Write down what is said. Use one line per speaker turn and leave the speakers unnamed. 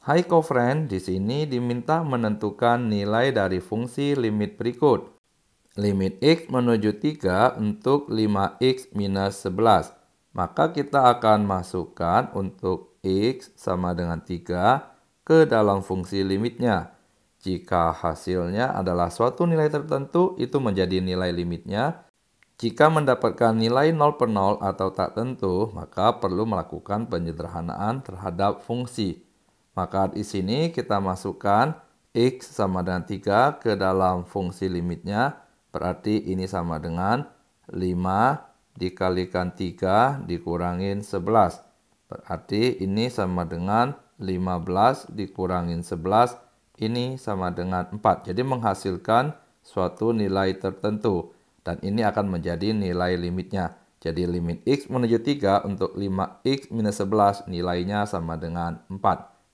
Hai kofren, di sini diminta menentukan nilai dari fungsi limit berikut. Limit x menuju 3 untuk 5x minus 11. Maka kita akan masukkan untuk x sama dengan 3 ke dalam fungsi limitnya. Jika hasilnya adalah suatu nilai tertentu, itu menjadi nilai limitnya. Jika mendapatkan nilai 0 per 0 atau tak tentu, maka perlu melakukan penyederhanaan terhadap fungsi. Maka di sini kita masukkan x sama dengan 3 ke dalam fungsi limitnya. Berarti ini sama dengan 5 dikalikan 3 dikurangin 11. Berarti ini sama dengan 15 dikurangin 11. Ini sama dengan 4. Jadi menghasilkan suatu nilai tertentu. Dan ini akan menjadi nilai limitnya. Jadi limit x menuju 3 untuk 5x minus 11 nilainya sama dengan 4.